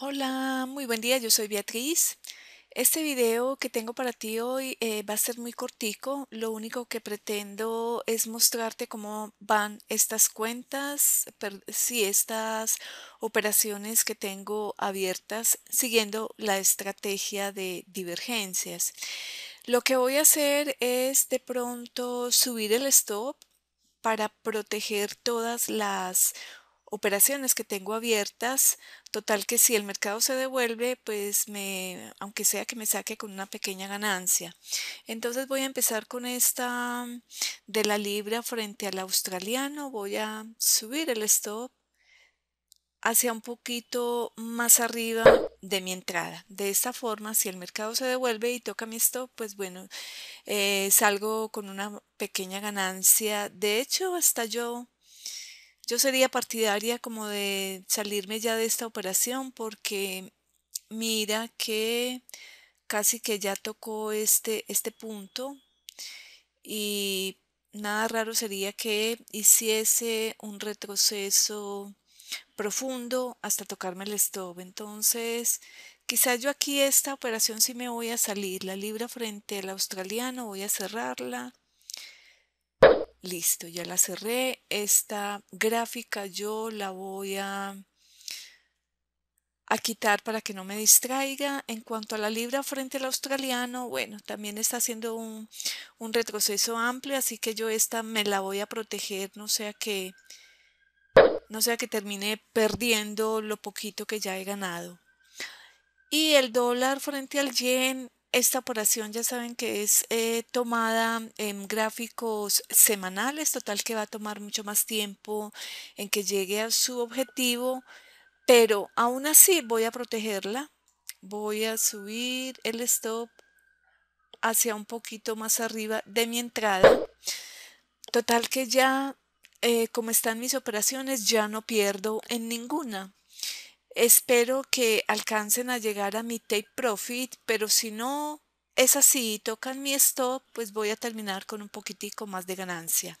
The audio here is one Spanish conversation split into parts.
Hola, muy buen día, yo soy Beatriz. Este video que tengo para ti hoy eh, va a ser muy cortico, lo único que pretendo es mostrarte cómo van estas cuentas, si estas operaciones que tengo abiertas siguiendo la estrategia de divergencias. Lo que voy a hacer es de pronto subir el stop para proteger todas las operaciones que tengo abiertas. Total que si el mercado se devuelve, pues me, aunque sea que me saque con una pequeña ganancia. Entonces voy a empezar con esta de la libra frente al australiano. Voy a subir el stop hacia un poquito más arriba de mi entrada. De esta forma, si el mercado se devuelve y toca mi stop, pues bueno, eh, salgo con una pequeña ganancia. De hecho, hasta yo yo sería partidaria como de salirme ya de esta operación porque mira que casi que ya tocó este, este punto y nada raro sería que hiciese un retroceso profundo hasta tocarme el stop. Entonces, quizás yo aquí esta operación sí me voy a salir. La libra frente al australiano voy a cerrarla. Listo, ya la cerré. Esta gráfica yo la voy a, a quitar para que no me distraiga. En cuanto a la libra frente al australiano, bueno, también está haciendo un, un retroceso amplio, así que yo esta me la voy a proteger, no sea que no sea que termine perdiendo lo poquito que ya he ganado. Y el dólar frente al yen, esta operación ya saben que es eh, tomada en gráficos semanales, total que va a tomar mucho más tiempo en que llegue a su objetivo, pero aún así voy a protegerla. Voy a subir el stop hacia un poquito más arriba de mi entrada. Total que ya, eh, como están mis operaciones, ya no pierdo en ninguna. Espero que alcancen a llegar a mi take profit, pero si no es así, tocan mi stop, pues voy a terminar con un poquitico más de ganancia.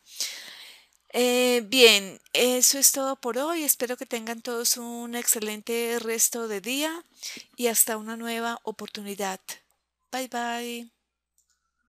Eh, bien, eso es todo por hoy. Espero que tengan todos un excelente resto de día y hasta una nueva oportunidad. Bye bye.